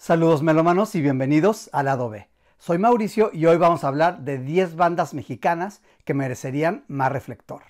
Saludos melómanos y bienvenidos al lado B. Soy Mauricio y hoy vamos a hablar de 10 bandas mexicanas que merecerían más reflector.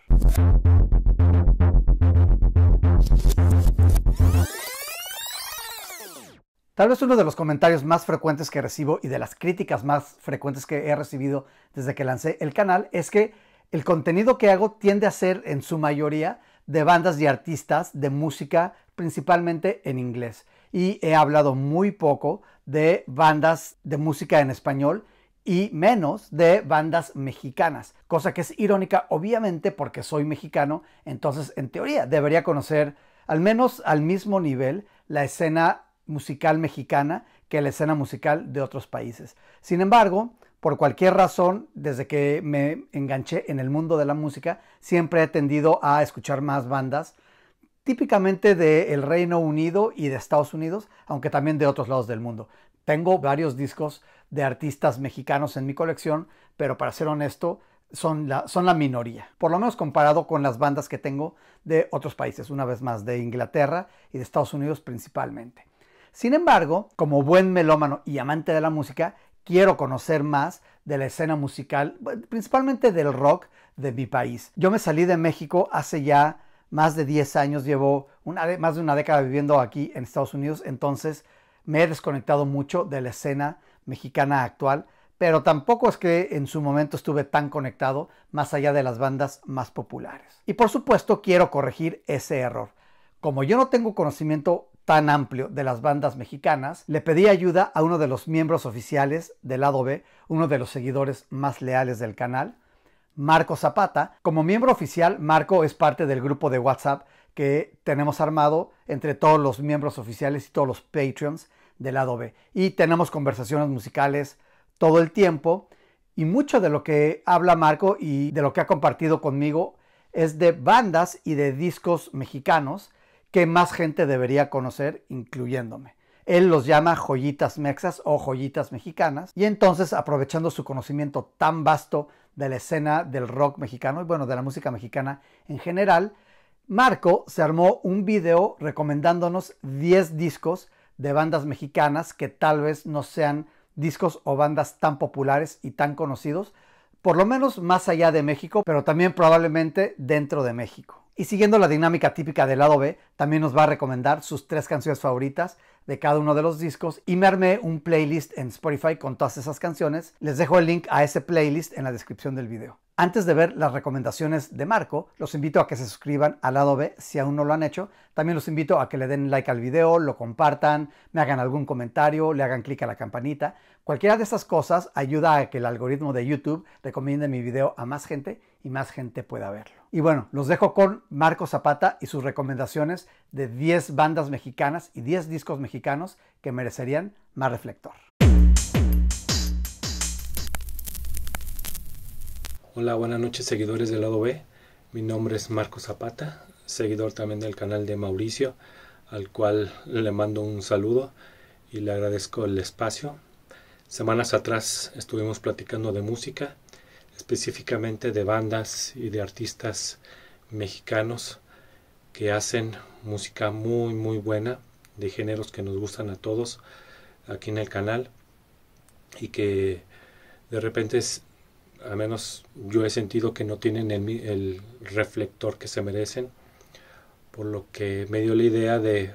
Tal vez uno de los comentarios más frecuentes que recibo y de las críticas más frecuentes que he recibido desde que lancé el canal es que el contenido que hago tiende a ser en su mayoría de bandas y artistas de música principalmente en inglés y he hablado muy poco de bandas de música en español y menos de bandas mexicanas, cosa que es irónica obviamente porque soy mexicano, entonces en teoría debería conocer al menos al mismo nivel la escena musical mexicana que la escena musical de otros países. Sin embargo, por cualquier razón, desde que me enganché en el mundo de la música, siempre he tendido a escuchar más bandas típicamente del Reino Unido y de Estados Unidos, aunque también de otros lados del mundo. Tengo varios discos de artistas mexicanos en mi colección, pero para ser honesto, son son la minoría, por lo menos comparado con las bandas que tengo de otros países, una vez más, de Inglaterra y de Estados Unidos principalmente. Sin embargo, como buen melómano y amante de la música, quiero conocer más de la escena musical, principalmente del rock de mi país. Yo me salí de México hace ya más de 10 años, llevo más de una década viviendo aquí en Estados Unidos, entonces me he desconectado mucho de la escena mexicana actual, pero tampoco es que en su momento estuve tan conectado más allá de las bandas más populares. Y por supuesto quiero corregir ese error. Como yo no tengo conocimiento tan amplio de las bandas mexicanas, le pedí ayuda a uno de los miembros oficiales del lado B, uno de los seguidores más leales del canal, Marco Zapata. Como miembro oficial, Marco es parte del grupo de WhatsApp que tenemos armado entre todos los miembros oficiales y todos los Patreons del lado B. Y tenemos conversaciones musicales todo el tiempo. Y mucho de lo que habla Marco y de lo que ha compartido conmigo es de bandas y de discos mexicanos que más gente debería conocer, incluyéndome. Él los llama joyitas mexas o joyitas mexicanas. Y entonces, aprovechando su conocimiento tan vasto de la escena del rock mexicano y bueno, de la música mexicana en general, Marco se armó un video recomendándonos 10 discos de bandas mexicanas que tal vez no sean discos o bandas tan populares y tan conocidos, por lo menos más allá de México, pero también probablemente dentro de México. Y siguiendo la dinámica típica del lado B, también nos va a recomendar sus tres canciones favoritas de cada uno de los discos y me armé un playlist en Spotify con todas esas canciones. Les dejo el link a ese playlist en la descripción del video. Antes de ver las recomendaciones de Marco, los invito a que se suscriban al lado B si aún no lo han hecho. También los invito a que le den like al video, lo compartan, me hagan algún comentario, le hagan clic a la campanita. Cualquiera de estas cosas ayuda a que el algoritmo de YouTube recomiende mi video a más gente y más gente pueda verlo. Y bueno, los dejo con Marco Zapata y sus recomendaciones de 10 bandas mexicanas y 10 discos mexicanos que merecerían más reflector. Hola, buenas noches seguidores del lado B. Mi nombre es Marco Zapata, seguidor también del canal de Mauricio, al cual le mando un saludo y le agradezco el espacio. Semanas atrás estuvimos platicando de música, específicamente de bandas y de artistas mexicanos que hacen música muy muy buena, de géneros que nos gustan a todos aquí en el canal y que de repente al menos yo he sentido que no tienen el, el, reflector que se merecen, por lo que me dio la idea de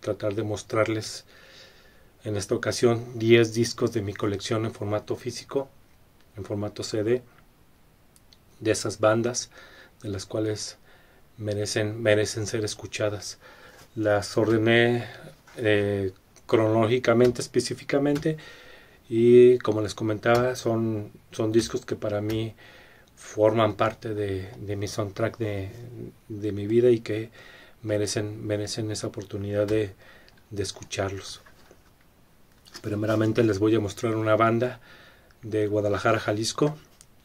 tratar de mostrarles en esta ocasión 10 discos de mi colección en formato físico, en formato CD, de esas bandas de las cuales merecen, merecen ser escuchadas. Las ordené eh, cronológicamente, específicamente, y como les comentaba son, son discos que para mí forman parte de, mi soundtrack de, mi vida y que merecen, merecen esa oportunidad de, escucharlos. Primeramente les voy a mostrar una banda de Guadalajara, Jalisco.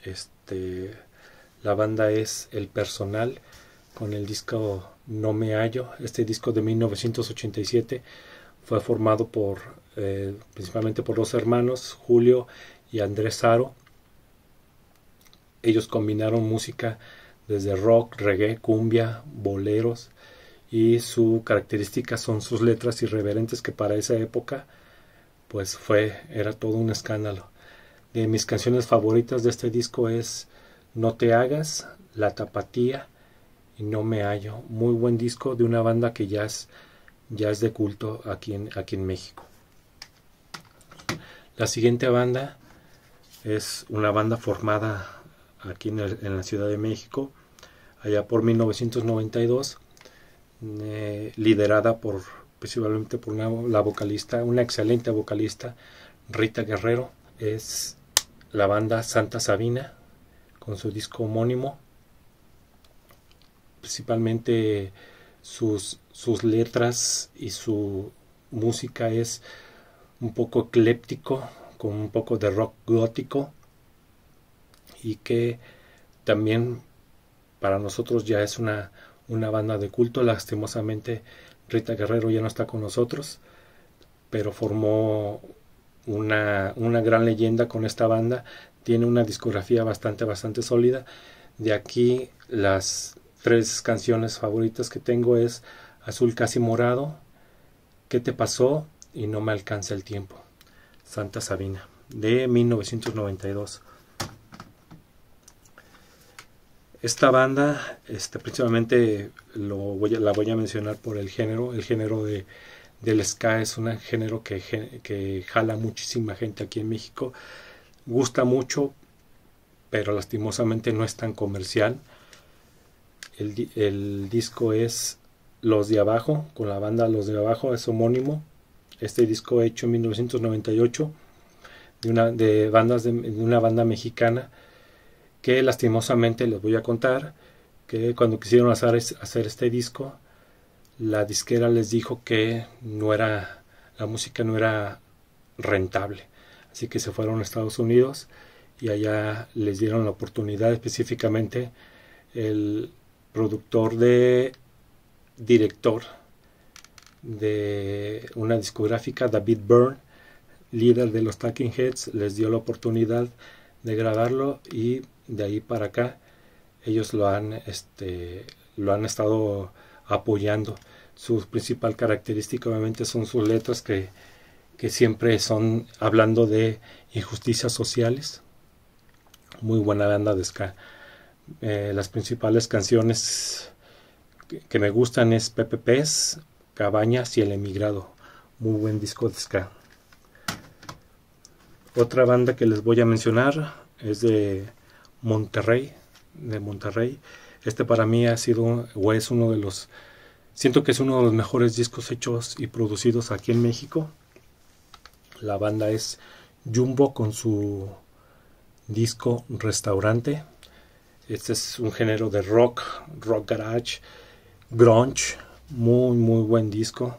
Este, la banda es El Personal con el disco No Me Hallo. Este disco de 1987 fue formado por eh, principalmente por dos hermanos, Julio y Andrés Aro. Ellos combinaron música desde rock, reggae, cumbia, boleros y su característica son sus letras irreverentes que para esa época pues fue era todo un escándalo. De mis canciones favoritas de este disco es No te hagas, La tapatía y No me hallo. Muy buen disco de una banda que ya es, ya es de culto aquí aquí en México. La siguiente banda es una banda formada aquí en, la Ciudad de México, allá por 1992, eh, liderada por principalmente por una, la vocalista, una excelente vocalista, Rita Guerrero. Es la banda Santa Sabina con su disco homónimo. Principalmente sus, sus letras y su música es un poco ecléptico, con un poco de rock gótico y que también para nosotros ya es una, una banda de culto. Lastimosamente Rita Guerrero ya no está con nosotros, pero formó una, una gran leyenda con esta banda. Tiene una discografía bastante, bastante sólida. De aquí las tres canciones favoritas que tengo es Azul Casi Morado, ¿Qué te pasó? y no me alcanza el tiempo. Santa Sabina, de 1992. Esta banda, este, principalmente lo la voy a mencionar por el género. El género de, del ska es un género que, jala muchísima gente aquí en México. Gusta mucho, pero lastimosamente no es tan comercial. el disco es Los de Abajo, con la banda Los de Abajo, es homónimo, este disco hecho en 1998 de una, de bandas de, una banda mexicana que lastimosamente les voy a contar que cuando quisieron hacer, hacer este disco la disquera les dijo que no era la música no era rentable así que se fueron a Estados Unidos y allá les dieron la oportunidad específicamente el productor de director de una discográfica, David Byrne, líder de los Talking Heads, les dio la oportunidad de grabarlo y de ahí para acá ellos lo han, este, lo han estado apoyando. Su principal característica obviamente son sus letras que, que siempre son hablando de injusticias sociales. Muy buena banda de ska. Eh, las principales canciones que, que me gustan es PPPs, Cabañas y El Emigrado. Muy buen disco de ska. Otra banda que les voy a mencionar es de Monterrey, de Monterrey. Este para mí ha sido o es uno de los siento que es uno de los mejores discos hechos y producidos aquí en México. La banda es Jumbo con su disco Restaurante. Este es un género de rock, rock garage, grunge, muy, muy buen disco.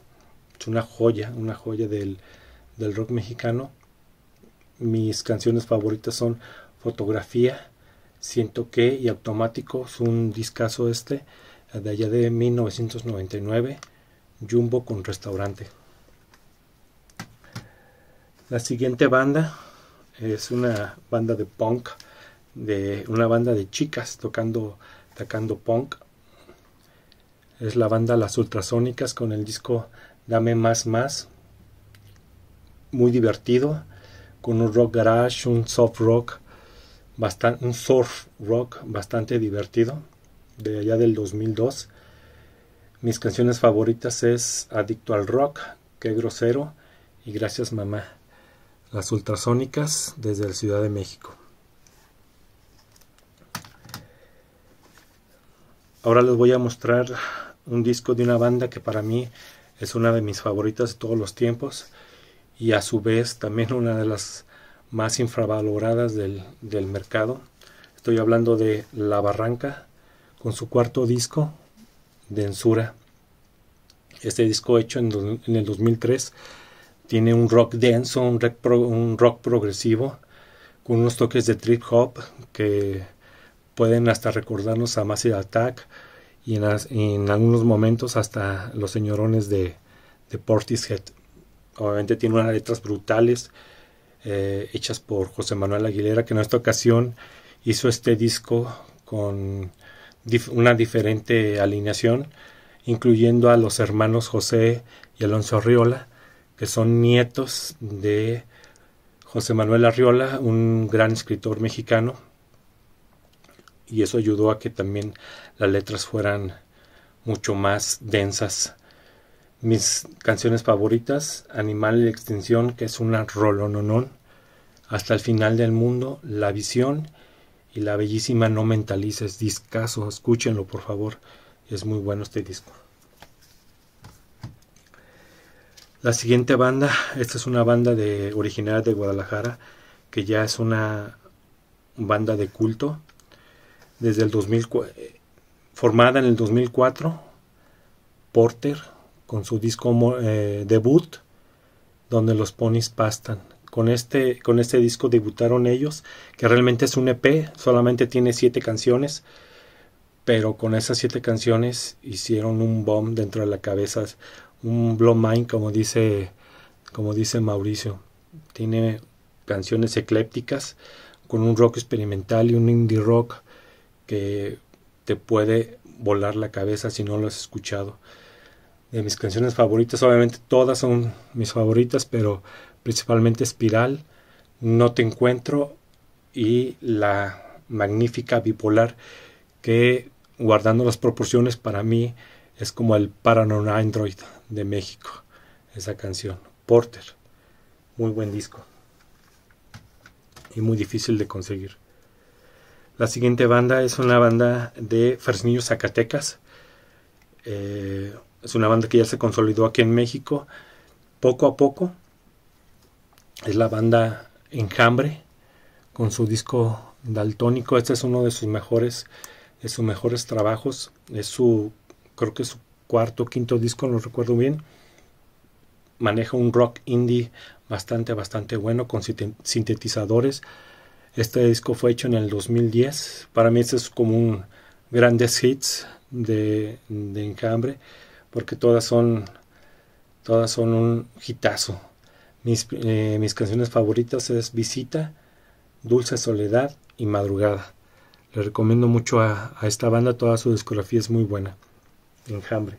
Es una joya, una joya del, rock mexicano. Mis canciones favoritas son Fotografía, Siento que y Automático. Es un discazo este de allá de 1999. Jumbo con Restaurante. La siguiente banda es una banda de punk, de una banda de chicas tocando, tocando punk es la banda Las Ultrasónicas con el disco Dame Más Más, muy divertido, con un rock garage, un soft rock, bastante, un surf rock bastante divertido, de allá del 2002. Mis canciones favoritas es Adicto al Rock, Qué Grosero y Gracias Mamá. Las Ultrasónicas desde la Ciudad de México. Ahora les voy a mostrar un disco de una banda que para mí es una de mis favoritas de todos los tiempos y a su vez también una de las más infravaloradas del, del mercado. Estoy hablando de La Barranca con su cuarto disco, Densura. Este disco hecho en, el 2003 tiene un rock denso, un rock, un rock progresivo, con unos toques de trip hop que pueden hasta recordarnos a Massive Attack, y en, algunos momentos hasta los señorones de, de Portishead. Obviamente tiene unas letras brutales eh, hechas por José Manuel Aguilera, que en esta ocasión hizo este disco con una diferente alineación, incluyendo a los hermanos José y Alonso Arriola, que son nietos de José Manuel Arriola, un gran escritor mexicano, y eso ayudó a que también las letras fueran mucho más densas. Mis canciones favoritas, Animal y Extinción, que es una rolononon, Hasta el final del mundo, La Visión y la bellísima No Mentalices, discaso, escúchenlo por favor, es muy bueno este disco. La siguiente banda, esta es una banda de originaria de Guadalajara, que ya es una banda de culto. Desde el 2004, formada en el 2004, Porter, con su disco eh, debut, donde los ponis pastan. Con este, con este disco debutaron ellos, que realmente es un EP, solamente tiene siete canciones, pero con esas siete canciones hicieron un bomb dentro de la cabeza, un blow mind, como dice, como dice Mauricio. Tiene canciones eclépticas, con un rock experimental y un indie rock que te puede volar la cabeza si no lo has escuchado. De mis canciones favoritas, obviamente todas son mis favoritas, pero principalmente Espiral, No Te Encuentro y la magnífica Bipolar, que guardando las proporciones para mí es como el Paranormal Android de México, esa canción. Porter, muy buen disco y muy difícil de conseguir. La siguiente banda es una banda de Fresnillo Zacatecas. Eh, es una banda que ya se consolidó aquí en México poco a poco. Es la banda Enjambre con su disco Daltónico. Este es uno de sus mejores, de sus mejores trabajos. Es su, creo que es su cuarto, o quinto disco, no recuerdo bien. Maneja un rock indie bastante, bastante bueno con sintetizadores este disco fue hecho en el 2010. Para mí este es como un grandes hits de, Enjambre, porque todas son, todas son un hitazo. Eh, mis, canciones favoritas es Visita, Dulce Soledad y Madrugada. Le recomiendo mucho a esta banda, toda su discografía es muy buena. Enjambre.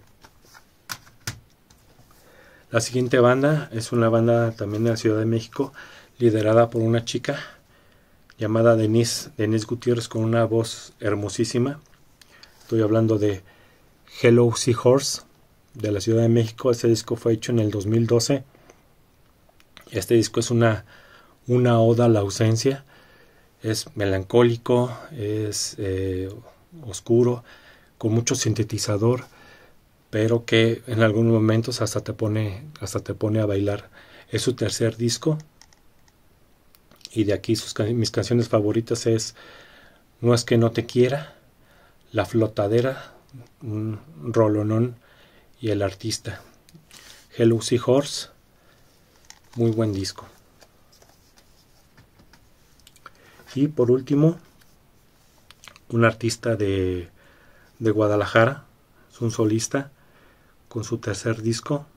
La siguiente banda es una banda también de la Ciudad de México, liderada por una chica llamada Denise, Gutiérrez con una voz hermosísima. Estoy hablando de Hello Seahorse de la Ciudad de México. Este disco fue hecho en el 2012. Este disco es una, una oda a la ausencia. Es melancólico, es eh, oscuro, con mucho sintetizador, pero que en algunos momentos hasta te pone, hasta te pone a bailar. Es su tercer disco, y de aquí mis canciones favoritas es No es que no te quiera, La flotadera, un rolonón y El artista. Hello horse muy buen disco. Y por último, un artista de, de Guadalajara, es un solista con su tercer disco,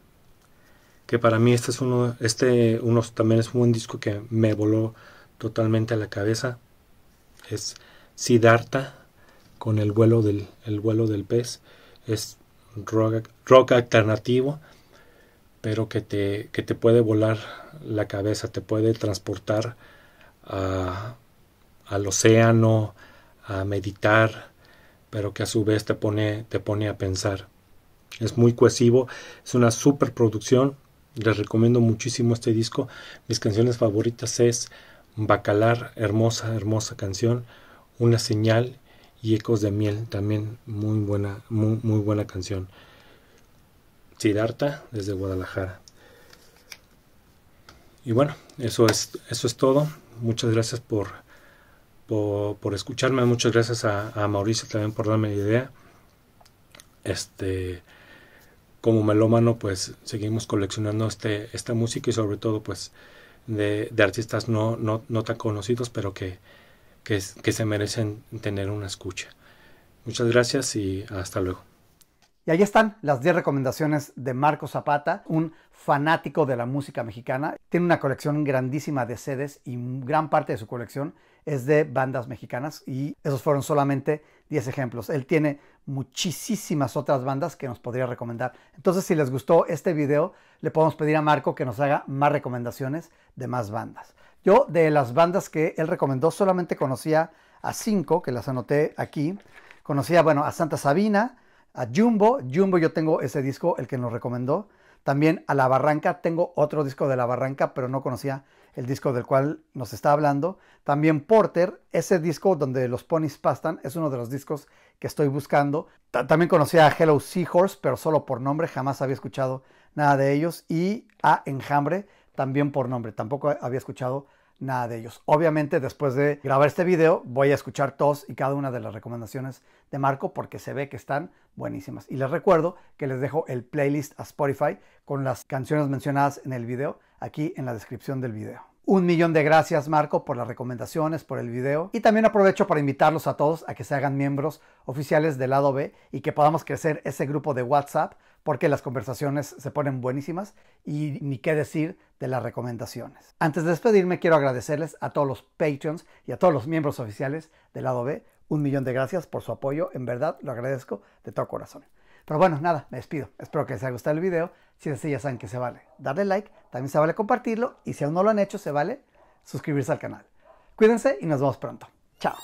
que para mí este es uno, este uno también es un disco que me voló totalmente a la cabeza. Es Siddhartha con el vuelo del, vuelo del pez. Es rock, alternativo, pero que te, te puede volar la cabeza, te puede transportar al océano, a meditar, pero que a su vez te pone, te pone a pensar. Es muy cohesivo, es una superproducción les recomiendo muchísimo este disco. Mis canciones favoritas es Bacalar, hermosa, hermosa canción. Una señal y Ecos de miel, también muy buena, muy, muy buena canción. Tirarta, desde Guadalajara. Y bueno, eso es, eso es todo. Muchas gracias por, por, escucharme. Muchas gracias a, a, Mauricio también por darme la idea. Este como melómano pues seguimos coleccionando este, esta música y sobre todo pues de, artistas no, no, tan conocidos pero que, que, que se merecen tener una escucha. Muchas gracias y hasta luego. Y ahí están las 10 recomendaciones de Marco Zapata, un fanático de la música mexicana. Tiene una colección grandísima de sedes y gran parte de su colección es de bandas mexicanas y esos fueron solamente 10 ejemplos. Él tiene muchísimas otras bandas que nos podría recomendar. Entonces, si les gustó este video, le podemos pedir a Marco que nos haga más recomendaciones de más bandas. Yo de las bandas que él recomendó solamente conocía a 5, que las anoté aquí. Conocía, bueno, a Santa Sabina, a Jumbo. Jumbo yo tengo ese disco, el que nos recomendó. También a La Barranca, tengo otro disco de La Barranca, pero no conocía el disco del cual nos está hablando. También Porter, ese disco donde los ponis pastan, es uno de los discos que estoy buscando. también conocía a Hello Seahorse, pero solo por nombre, jamás había escuchado nada de ellos. Y a Enjambre, también por nombre, tampoco había escuchado nada de ellos. Obviamente después de grabar este video voy a escuchar todos y cada una de las recomendaciones de Marco porque se ve que están buenísimas. Y les recuerdo que les dejo el playlist a Spotify con las canciones mencionadas en el video aquí en la descripción del video. Un millón de gracias Marco por las recomendaciones, por el video y también aprovecho para invitarlos a todos a que se hagan miembros oficiales del lado B y que podamos crecer ese grupo de WhatsApp porque las conversaciones se ponen buenísimas y ni qué decir de las recomendaciones. Antes de despedirme quiero agradecerles a todos los Patreons y a todos los miembros oficiales del lado B. Un millón de gracias por su apoyo, en verdad lo agradezco de todo corazón. Pero bueno, nada, me despido. Espero que les haya gustado el video. Si es así, ya saben que se vale darle like, también se vale compartirlo y si aún no lo han hecho, se vale suscribirse al canal. Cuídense y nos vemos pronto. Chao.